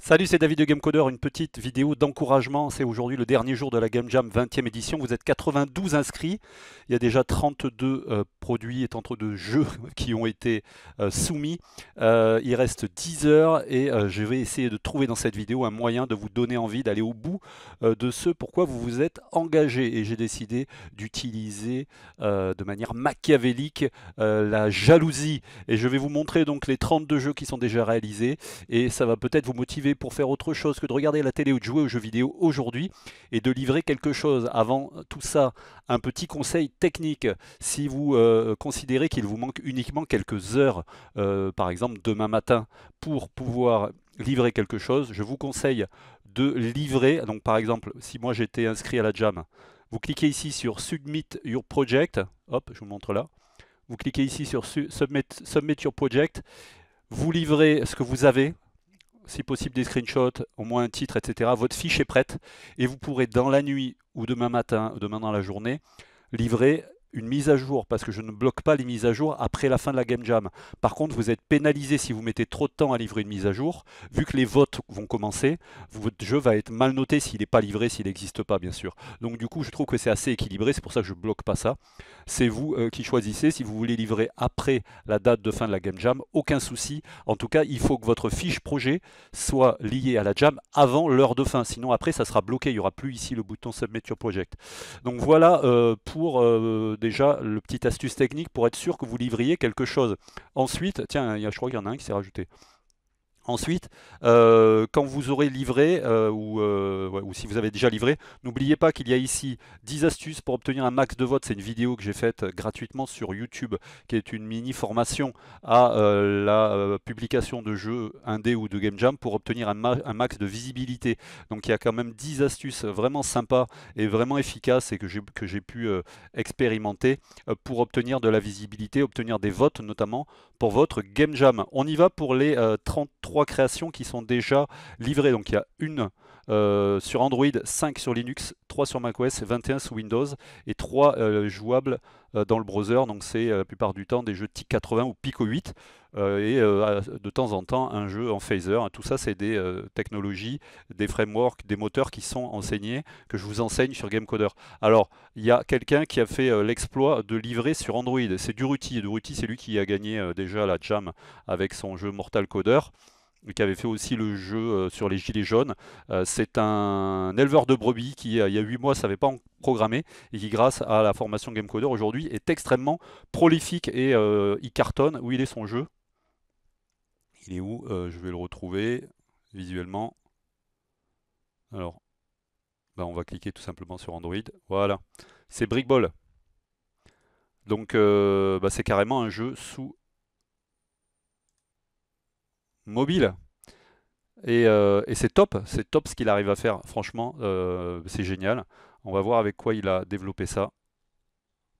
Salut, c'est David de Gamecoder, une petite vidéo d'encouragement. C'est aujourd'hui le dernier jour de la Game Jam 20e édition. Vous êtes 92 inscrits. Il y a déjà 32 euh, produits et 32 jeux qui ont été euh, soumis. Euh, il reste 10 heures et je vais essayer de trouver dans cette vidéo un moyen de vous donner envie d'aller au bout de ce pourquoi vous vous êtes engagé. Et j'ai décidé d'utiliser de manière machiavélique la jalousie. Et je vais vous montrer donc les 32 jeux qui sont déjà réalisés et ça va peut-être vous motiver pour faire autre chose que de regarder la télé ou de jouer aux jeux vidéo aujourd'hui et de livrer quelque chose. Avant tout ça, un petit conseil technique. Si vous euh, considérez qu'il vous manque uniquement quelques heures, euh, par exemple demain matin, pour pouvoir livrer quelque chose, je vous conseille de livrer, donc par exemple, si moi j'étais inscrit à la jam, vous cliquez ici sur Submit Your Project, hop, je vous montre là, vous cliquez ici sur Submit Your Project, vous livrez ce que vous avez, si possible des screenshots, au moins un titre, etc. Votre fiche est prête et vous pourrez dans la nuit ou demain matin, demain dans la journée, livrer une mise à jour parce que je ne bloque pas les mises à jour après la fin de la game jam. Par contre, vous êtes pénalisé si vous mettez trop de temps à livrer une mise à jour. Vu que les votes vont commencer, votre jeu va être mal noté s'il n'est pas livré, s'il n'existe pas, bien sûr. Donc du coup, je trouve que c'est assez équilibré, c'est pour ça que je ne bloque pas ça. C'est vous euh, qui choisissez. Si vous voulez livrer après la date de fin de la game jam, aucun souci. En tout cas, il faut que votre fiche projet soit liée à la jam avant l'heure de fin. Sinon, après, ça sera bloqué. Il n'y aura plus ici le bouton Submit Your Project. Donc voilà euh, pour... Euh, déjà le petit astuce technique pour être sûr que vous livriez quelque chose. Ensuite, tiens, je crois qu'il y en a un qui s'est rajouté. Ensuite, euh, quand vous aurez livré, euh, euh, ou, si vous avez déjà livré, n'oubliez pas qu'il y a ici 10 astuces pour obtenir un max de votes. C'est une vidéo que j'ai faite gratuitement sur YouTube, qui est une mini formation à la publication de jeux indé ou de Game Jam pour obtenir un, un, max de visibilité. Donc il y a quand même 10 astuces vraiment sympas et vraiment efficaces et que j'ai pu expérimenter pour obtenir de la visibilité, obtenir des votes notamment pour votre game jam. On y va pour les 33 euh, créations qui sont déjà livrées. Donc il y a une euh, sur Android, 5 sur Linux, 3 sur macOS, 21 sous Windows et 3 euh, jouables euh, dans le browser. Donc c'est la plupart du temps des jeux TIC 80 ou Pico 8 et de temps en temps un jeu en phaser. Tout ça c'est des technologies, des frameworks, des moteurs qui sont enseignés, que je vous enseigne sur GameCoder. Alors il y a quelqu'un qui a fait l'exploit de livrer sur Android, c'est Duruti. Duruti c'est lui qui a gagné déjà la jam avec son jeu Mortal Coder qui avait fait aussi le jeu euh, sur les gilets jaunes. Euh, c'est un éleveur de brebis qui, euh, il y a 8 mois, ne savait pas en programmer et qui, grâce à la formation GameCoder aujourd'hui, est extrêmement prolifique et il cartonne. Où il est son jeu Il est où Je vais le retrouver visuellement. Alors, bah, on va cliquer tout simplement sur Android. Voilà, c'est Brickball. Donc, bah, c'est carrément un jeu sous mobile. Euh, et, c'est top, c'est top ce qu'il arrive à faire. Franchement, euh, c'est génial. On va voir avec quoi il a développé ça.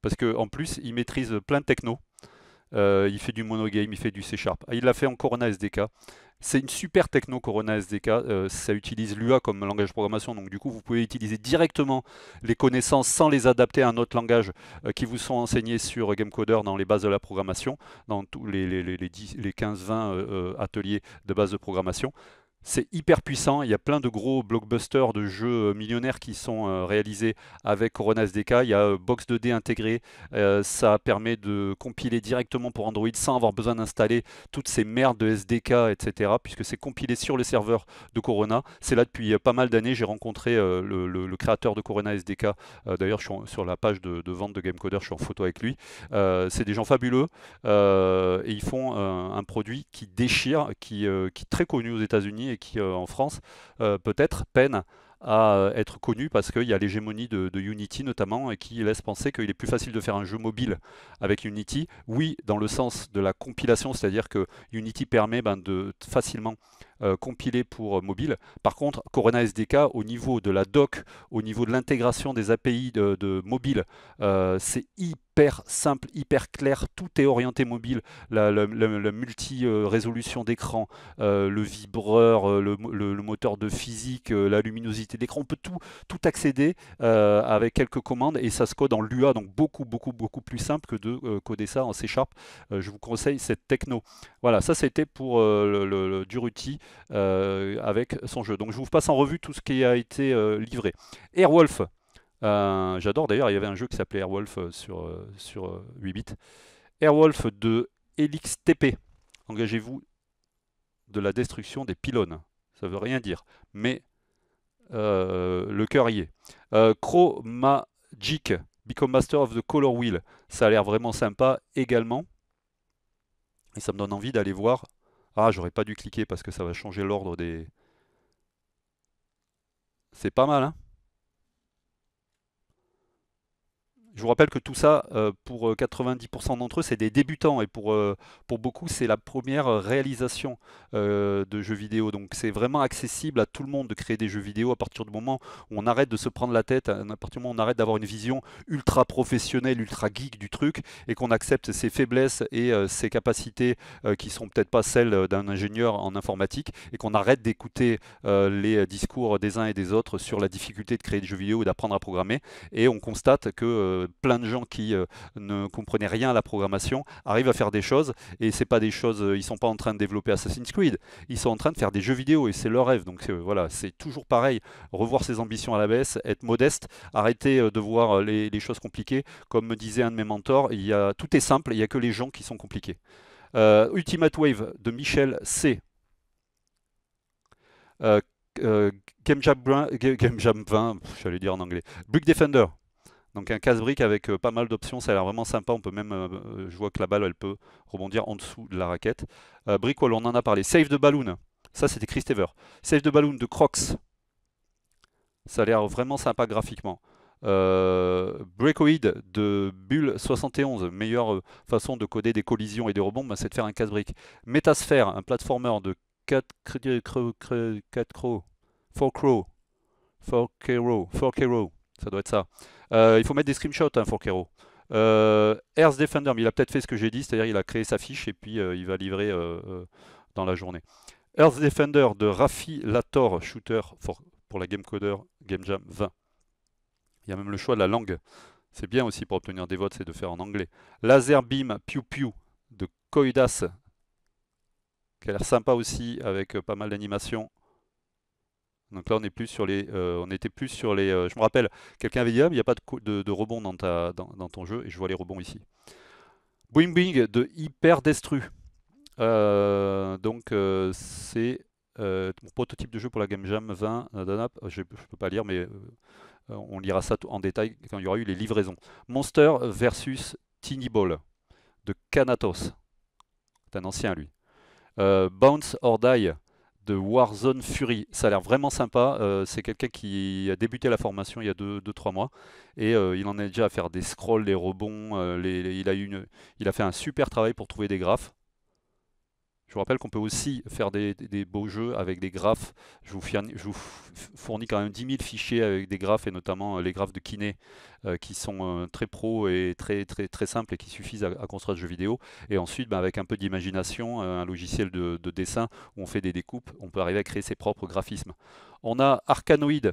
Parce qu'en plus, il maîtrise plein de techno. Euh, il fait du monogame, il fait du C Sharp. Ah, il l'a fait en Corona SDK. C'est une super techno Corona SDK. Euh, ça utilise l'UA comme langage de programmation. Donc, du coup, vous pouvez utiliser directement les connaissances sans les adapter à un autre langage euh, qui vous sont enseignés sur GameCoder dans les bases de la programmation, dans tous les, les, les, 15-20 euh, ateliers de base de programmation. C'est hyper puissant, il y a plein de gros blockbusters de jeux euh, millionnaires qui sont euh, réalisés avec Corona SDK, il y a euh, Box 2D intégré, ça permet de compiler directement pour Android sans avoir besoin d'installer toutes ces merdes de SDK, etc. puisque c'est compilé sur le serveur de Corona. C'est là depuis pas mal d'années, j'ai rencontré le, créateur de Corona SDK, d'ailleurs je suis sur la page de, vente de GameCoder, je suis en photo avec lui. c'est des gens fabuleux et ils font un produit qui déchire, qui, qui est très connu aux États-Unis et qui, euh, en France, euh, peut-être peine à euh, être connu parce qu'il y a l'hégémonie de, Unity notamment et qui laisse penser qu'il est plus facile de faire un jeu mobile avec Unity. Oui, dans le sens de la compilation, c'est-à-dire que Unity permet ben, de facilement euh, compilé pour euh, mobile. Par contre, Corona SDK, au niveau de la doc, au niveau de l'intégration des API de, mobile, euh, c'est hyper simple, hyper clair, tout est orienté mobile, la, multi-résolution d'écran, le vibreur, le, moteur de physique, la luminosité d'écran, on peut tout, tout accéder avec quelques commandes et ça se code en Lua, donc beaucoup, beaucoup, beaucoup plus simple que de coder ça en C Sharp. je vous conseille cette techno. Voilà, ça c'était pour le, le, euh, avec son jeu. Donc je vous passe en revue tout ce qui a été euh, livré. Airwolf, euh, j'adore d'ailleurs, il y avait un jeu qui s'appelait Airwolf sur, sur 8 bits. Airwolf de TP. Engagez-vous de la destruction des pylônes. Ça veut rien dire. Mais le cœur y est. Chromagic, Become Master of the Color Wheel. Ça a l'air vraiment sympa également. Et ça me donne envie d'aller voir ah, j'aurais pas dû cliquer parce que ça va changer l'ordre des... C'est pas mal, hein Je vous rappelle que tout ça, euh, pour 90% euh, d'entre eux, c'est des débutants et pour, euh, pour beaucoup, c'est la première réalisation de jeux vidéo. Donc c'est vraiment accessible à tout le monde de créer des jeux vidéo à partir du moment où on arrête de se prendre la tête, à partir du moment où on arrête d'avoir une vision ultra professionnelle, ultra geek du truc et qu'on accepte ses faiblesses et ses capacités qui sont peut-être pas celles d'un ingénieur en informatique et qu'on arrête d'écouter les discours des uns et des autres sur la difficulté de créer des jeux vidéo et d'apprendre à programmer. Et on constate que plein de gens qui euh, ne comprenaient rien à la programmation arrivent à faire des choses et c'est pas des choses, euh, ils sont pas en train de développer Assassin's Creed, ils sont en train de faire des jeux vidéo et c'est leur rêve. Donc euh, voilà, c'est toujours pareil, revoir ses ambitions à la baisse, être modeste, arrêter de voir les, choses compliquées. Comme me disait un de mes mentors, il y tout est simple, il n'y a que les gens qui sont compliqués. Ultimate Wave de Michel C. Euh, Game Jam 20, j'allais dire en anglais. Brick Defender donc un casse-brique avec euh, pas mal d'options, ça a l'air vraiment sympa. On peut même, euh, euh, je vois que la balle, elle peut rebondir en dessous de la raquette. brick on en a parlé. Save de balloon, ça c'était Chris Save de balloon de Crocs, ça a l'air vraiment sympa graphiquement. Euh, de Bull 71, meilleure façon de coder des collisions et des rebonds, bah, c'est de faire un casse-brique. Metasphere, un platformer de 4 4 crow, 4 crow, 4 crow, 4 crow, ça doit être ça. Euh, il faut mettre des screenshots, hein, Kero. Euh, Earth Defender, mais il a peut-être fait ce que j'ai dit, c'est-à-dire il a créé sa fiche et puis euh, il va livrer dans la journée. Earth Defender de Rafi Lator, shooter pour la Gamecoder Game Jam 20. Il y a même le choix de la langue. C'est bien aussi pour obtenir des votes, c'est de faire en anglais. Laser Beam Pew Pew de Koidas, qui a l'air sympa aussi, avec pas mal d'animations. Donc là, on plus sur les, euh, était plus sur les. Euh, je me rappelle, quelqu'un avait dit ah, il n'y a pas de, rebond dans, ton jeu, et je vois les rebonds ici. Boing Bing de Hyper Destru. Euh, donc c'est mon prototype de jeu pour la Game Jam 20 Je ne peux pas lire, mais on lira ça en détail quand il y aura eu les livraisons. Monster versus Tiny Ball de Kanatos. C'est un ancien lui. Bounce or Die de Warzone Fury. Ça a l'air vraiment sympa. Euh, c'est quelqu'un qui a débuté la formation il y a 2-3 deux, trois mois. Et euh, il en est déjà à faire des scrolls, des rebonds. Euh, il, a une, il a fait un super travail pour trouver des graphes. Je vous rappelle qu'on peut aussi faire des, beaux jeux avec des graphes. Je vous, fournis, quand même 10 000 fichiers avec des graphes et notamment euh, les graphes de kiné euh, qui sont euh, très pro et très, très, très simples et qui suffisent à, construire ce jeu vidéo. Et ensuite, bah, avec un peu d'imagination, un logiciel de, dessin où on fait des découpes, on peut arriver à créer ses propres graphismes. On a Arcanoid.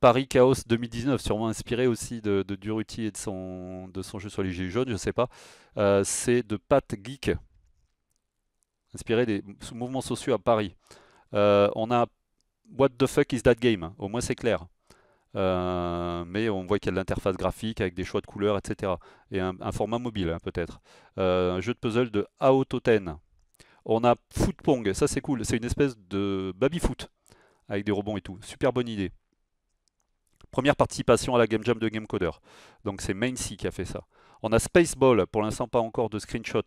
Paris Chaos 2019, sûrement inspiré aussi de, Duruti et de son, de son jeu sur les Gilets jaunes, je ne sais pas. c'est de Pat Geek inspiré des mouvements sociaux à Paris. Euh, on a What the fuck is that game Au moins c'est clair. Euh, mais on voit qu'il y a de l'interface graphique avec des choix de couleurs, etc. Et un, format mobile hein, peut-être. Euh, un jeu de puzzle de Aototen. On a Footpong, ça c'est cool, c'est une espèce de baby-foot avec des rebonds et tout. Super bonne idée. Première participation à la Game Jam de Gamecoder. Donc c'est Maincy qui a fait ça. On a Spaceball, pour l'instant pas encore de screenshot.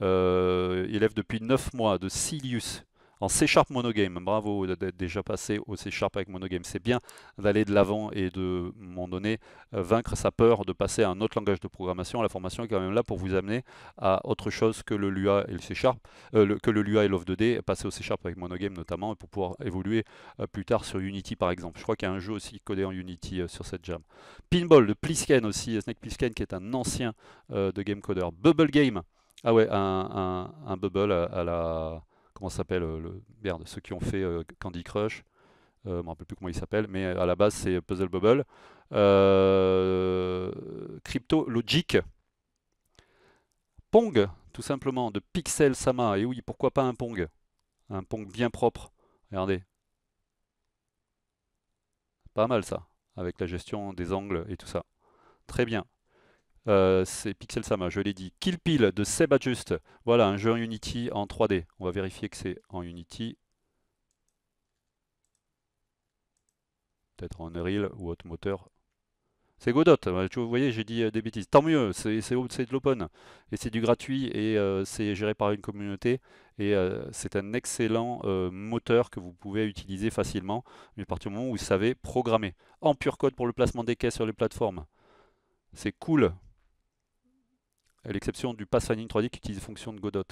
Euh, élève depuis 9 mois de Silius en C Sharp Monogame. Bravo d'être déjà passé au C Sharp avec Monogame. C'est bien d'aller de l'avant et de, à un moment donné, euh, vaincre sa peur de passer à un autre langage de programmation. La formation est quand même là pour vous amener à autre chose que le Lua et le C Sharp, euh, que le Lua et l'Off2D, passer au C Sharp avec Monogame notamment, et pour pouvoir évoluer plus tard sur Unity par exemple. Je crois qu'il y a un jeu aussi codé en Unity sur cette jam. Pinball de Plisken aussi, Snake Plisken qui est un ancien de Game Coder. Bubble Game. Ah ouais, un, bubble à, la. Comment s'appelle euh, le Merde, ceux qui ont fait euh, Candy Crush. Euh, je ne me rappelle plus comment il s'appelle, mais à la base c'est Puzzle Bubble. Crypto Logic. Pong, tout simplement, de Pixel Sama. Et oui, pourquoi pas un Pong Un Pong bien propre. Regardez. Pas mal ça, avec la gestion des angles et tout ça. Très bien. Euh, c'est Pixel Sama, je l'ai dit. Kill Peel de Seb Adjust. Voilà, un jeu en Unity en 3D. On va vérifier que c'est en Unity. Peut-être en Unreal ou autre moteur. C'est Godot, euh, vous voyez, j'ai dit euh, des bêtises. Tant mieux, c'est de l'open, et c'est du gratuit, et c'est géré par une communauté, et c'est un excellent moteur que vous pouvez utiliser facilement, à partir du moment où vous savez programmer. En pur code pour le placement des caisses sur les plateformes. C'est cool, à l'exception du Pathfinding 3D qui utilise les fonctions de Godot.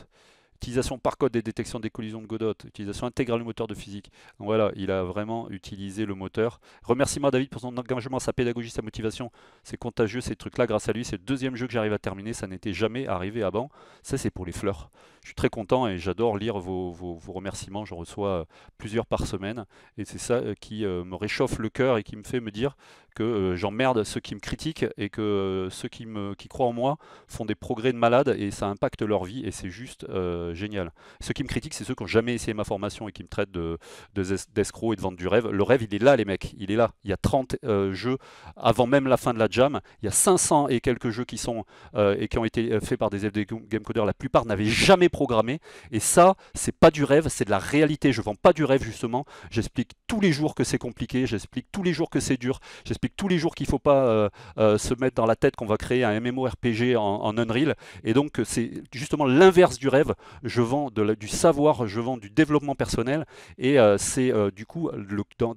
Utilisation par code des détections des collisions de Godot, utilisation intégrale du moteur de physique. Donc voilà, il a vraiment utilisé le moteur. Remerciement à David pour son engagement, sa pédagogie, sa motivation. C'est contagieux ces trucs-là grâce à lui. C'est le deuxième jeu que j'arrive à terminer, ça n'était jamais arrivé avant. Ça c'est pour les fleurs. Je suis très content et j'adore lire vos, vos remerciements. je reçois euh, plusieurs par semaine et c'est ça euh, qui euh, me réchauffe le cœur et qui me fait me dire que euh, j'emmerde ceux qui me critiquent et que euh, ceux qui, me, qui croient en moi font des progrès de malade et ça impacte leur vie et c'est juste euh, génial. Ceux qui me critiquent, c'est ceux qui n'ont jamais essayé ma formation et qui me traitent de, et de vendre du rêve. Le rêve, il est là, les mecs, il est là. Il y a 30 jeux avant même la fin de la jam. Il y a 500 et quelques jeux qui sont et qui ont été faits par des FD Game Coders. La plupart n'avaient jamais programmé et ça, c'est pas du rêve, c'est de la réalité. Je vends pas du rêve justement. J'explique tous les jours que c'est compliqué, j'explique tous les jours que c'est dur, j'explique tous les jours qu'il ne faut pas euh, euh, se mettre dans la tête qu'on va créer un MMORPG en, Unreal. Et donc, c'est justement l'inverse du rêve. Je vends du savoir, je vends du développement personnel. Et euh, c'est du coup,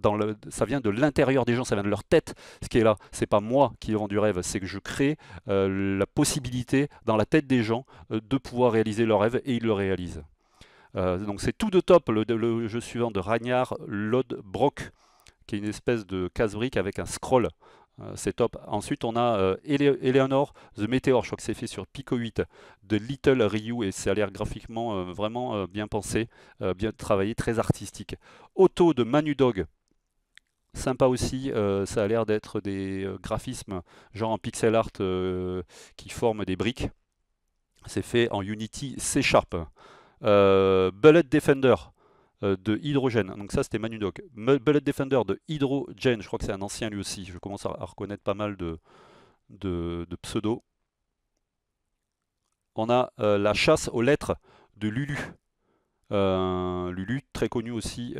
dans, le, ça vient de l'intérieur des gens, ça vient de leur tête, ce qui est là. C'est pas moi qui vends du rêve, c'est que je crée la possibilité dans la tête des gens de pouvoir réaliser leur rêve et ils le réalisent. donc c'est tout de top, le, jeu suivant de Ragnar Lodbrok qui est une espèce de casse-brique avec un scroll. Euh, c'est top. Ensuite, on a euh, Eleanor The Meteor, je crois que c'est fait sur Pico 8 de Little Ryu et ça a l'air graphiquement euh, vraiment bien pensé, bien travaillé, très artistique. Auto de Manu Dog, sympa aussi, ça a l'air d'être des graphismes genre en pixel art qui forment des briques. C'est fait en Unity C Sharp. Bullet Defender, euh, de hydrogène. Donc ça, c'était Manudoc. Bullet Defender de hydrogène, je crois que c'est un ancien lui aussi. Je commence à, reconnaître pas mal de, de, pseudos. On a euh, la chasse aux lettres de Lulu. Euh, Lulu, très connu aussi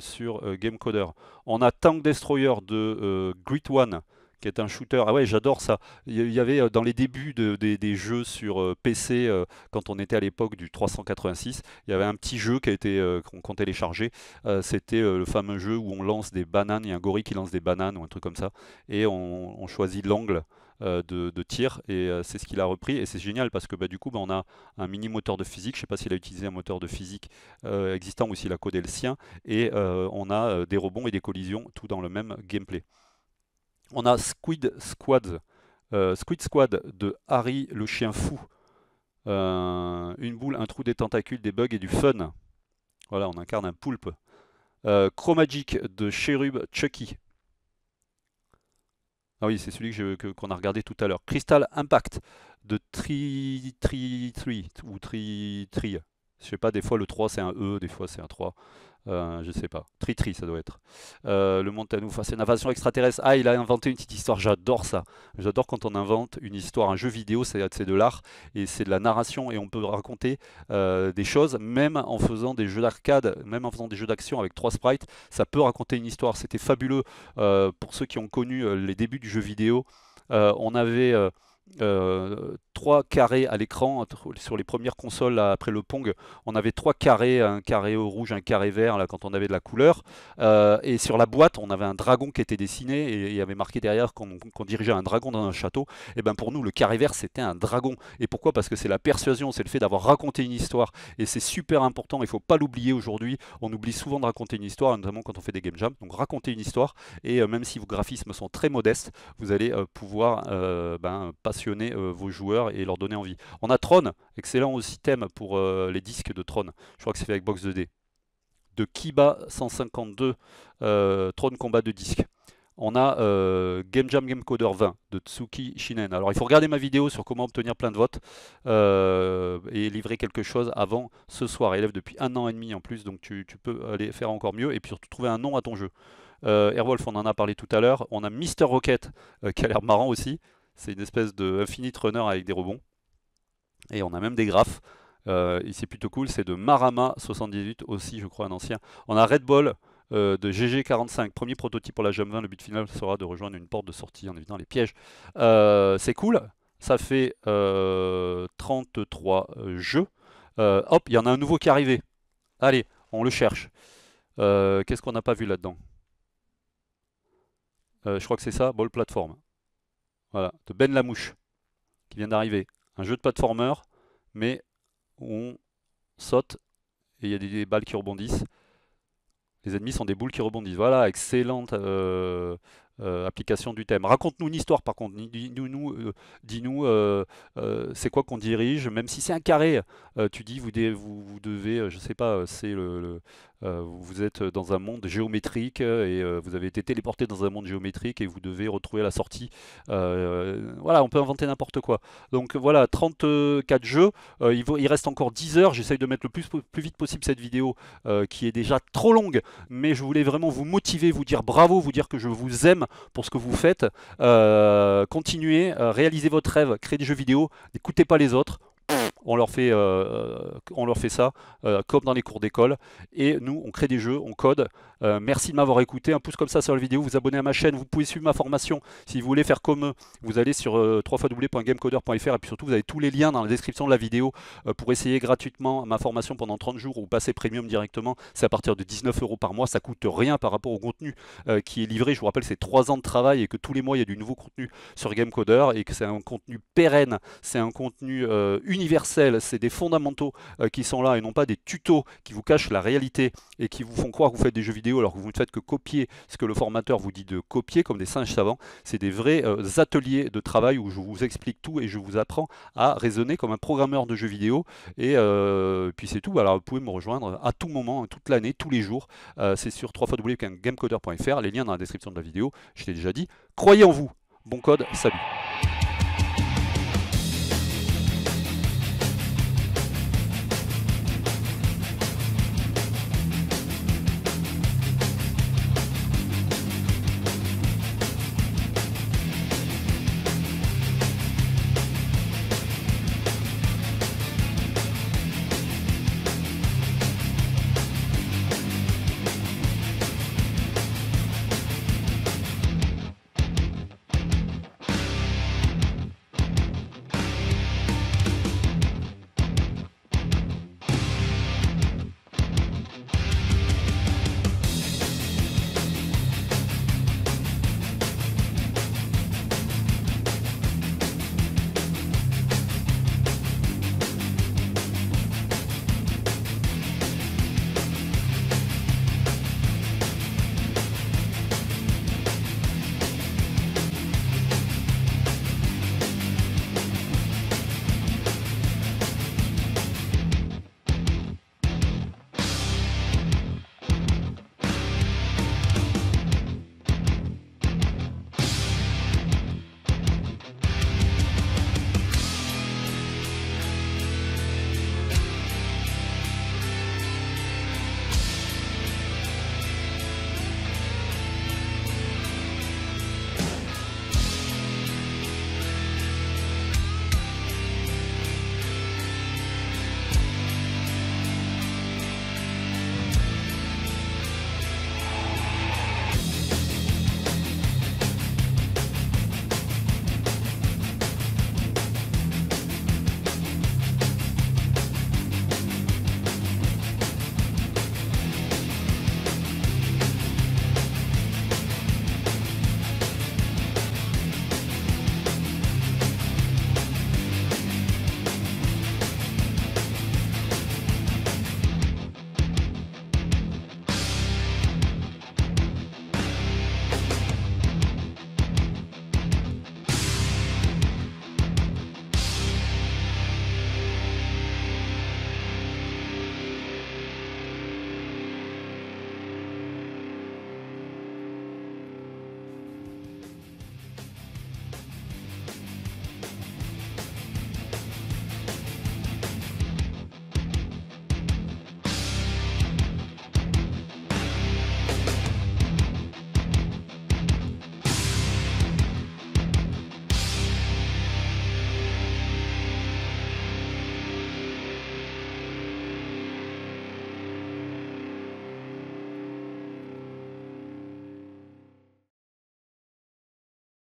sur Gamecoder. On a Tank Destroyer de Grit One qui est un shooter. Ah ouais, j'adore ça. Il y avait euh, dans les débuts des, jeux sur euh, PC, euh, quand on était à l'époque du 386, il y avait un petit jeu qui a été qu'on téléchargeait. C'était le fameux jeu où on lance des bananes, il y a un gorille qui lance des bananes ou un truc comme ça, et on, choisit l'angle. De, tir et c'est ce qu'il a repris et c'est génial parce que bah, du coup bah, on a un mini moteur de physique, je sais pas s'il a utilisé un moteur de physique existant ou s'il a codé le sien et on a des rebonds et des collisions tout dans le même gameplay. On a Squid Squad, euh, Squid Squad de Harry le chien fou. Euh, une boule, un trou, des tentacules, des bugs et du fun. Voilà, on incarne un poulpe. Euh, Chromagic de Cherub Chucky. Ah oui, c'est celui qu'on a regardé tout à l'heure. Crystal Impact de Tri Tri Tri ou Tri Tri. Je sais pas, des fois le 3 c'est un E, des fois c'est un 3. je euh, je sais pas. Tritri, ça doit être. Euh, le Montanou face une invasion extraterrestre. Ah, il a inventé une petite histoire. J'adore ça. J'adore quand on invente une histoire. Un jeu vidéo, c'est de l'art et c'est de la narration. Et on peut raconter euh, des choses, même en faisant des jeux d'arcade, même en faisant des jeux d'action avec trois sprites. Ça peut raconter une histoire. C'était fabuleux pour ceux qui ont connu les débuts du jeu vidéo. on avait euh, trois carrés à l'écran sur les premières consoles après le Pong on avait trois carrés un carré au rouge un carré vert là quand on avait de la couleur euh, et sur la boîte on avait un dragon qui était dessiné et il y avait marqué derrière qu'on dirigeait un dragon dans un château et eh ben pour nous le carré vert c'était un dragon et pourquoi parce que c'est la persuasion c'est le fait d'avoir raconté une histoire et c'est super important il faut pas l'oublier aujourd'hui on oublie souvent de raconter une histoire notamment quand on fait des game jams donc raconter une histoire et euh, même si vos graphismes sont très modestes vous allez euh, pouvoir ben, passionner euh, vos joueurs et leur donner envie. On a Tron, excellent aussi thème pour euh, les disques de Tron. Je crois que c'est fait avec Box 2D. De Kiba 152, euh, Tron combat de disques on a Game Jam Game 20 de Tsuki Shinen. Alors il faut regarder ma vidéo sur comment obtenir plein de votes et livrer quelque chose avant ce soir. Élève depuis un an et demi en plus, donc tu, peux aller faire encore mieux et puis surtout trouver un nom à ton jeu. Airwolf, on en a parlé tout à l'heure. On a Mister Rocket qui a l'air marrant aussi. C'est une espèce de infinite runner avec des rebonds. Et on a même des graphes. Euh, ici plutôt cool, c'est de Marama78 aussi, je crois, un ancien. On a Red Ball euh, de GG45, premier prototype pour la Jam 20. Le but final sera de rejoindre une porte de sortie en évitant les pièges. Euh, c'est cool, ça fait 33 euh, jeux. hop, il y en a un nouveau qui est arrivé. Allez, on le cherche. Qu'est-ce qu'on n'a pas vu là-dedans Je crois que c'est ça, Ball Platform. Voilà, de Ben Lamouche, qui vient d'arriver. Un jeu de platformer, mais on saute et il y a des balles qui rebondissent. Les ennemis sont des boules qui rebondissent. Voilà, excellente euh, euh, application du thème. Raconte-nous une histoire par contre. Euh, dis-nous, c'est quoi qu'on dirige, même si c'est un carré. tu dis, vous, vous, devez, je ne sais pas, c'est le, euh, vous êtes dans un monde géométrique euh, et euh, vous avez été téléporté dans un monde géométrique et vous devez retrouver la sortie. voilà, on peut inventer n'importe quoi. Donc voilà, 34 jeux. il, reste encore 10 heures. J'essaye de mettre le plus, plus vite possible cette vidéo qui est déjà trop longue. Mais je voulais vraiment vous motiver, vous dire bravo, vous dire que je vous aime pour ce que vous faites. continuez, réalisez votre rêve, créez des jeux vidéo, n'écoutez pas les autres on leur fait, euh, on leur fait ça euh, comme dans les cours d'école. Et nous, on crée des jeux, on code. Euh, merci de m'avoir écouté. Un pouce comme ça sur la vidéo, vous abonnez à ma chaîne, vous pouvez suivre ma formation. Si vous voulez faire comme eux, vous allez sur www.gamecoder.fr et puis surtout, vous avez tous les liens dans la description de la vidéo pour essayer gratuitement ma formation pendant 30 jours ou passer premium directement. C'est à partir de 19 euros par mois, ça coûte rien par rapport au contenu qui est livré. Je vous rappelle, c'est 3 ans de travail et que tous les mois, il y a du nouveau contenu sur Gamecoder et que c'est un contenu pérenne, c'est un contenu universel c'est des fondamentaux euh, qui sont là et non pas des tutos qui vous cachent la réalité et qui vous font croire que vous faites des jeux vidéo alors que vous ne faites que copier ce que le formateur vous dit de copier comme des singes savants. C'est des vrais euh, ateliers de travail où je vous explique tout et je vous apprends à raisonner comme un programmeur de jeux vidéo. Et euh, puis c'est tout. Alors vous pouvez me rejoindre à tout moment, hein, toute l'année, tous les jours. c'est sur www.gamecoder.fr. Les liens dans la description de la vidéo, je l'ai déjà dit. Croyez en vous. Bon code, salut.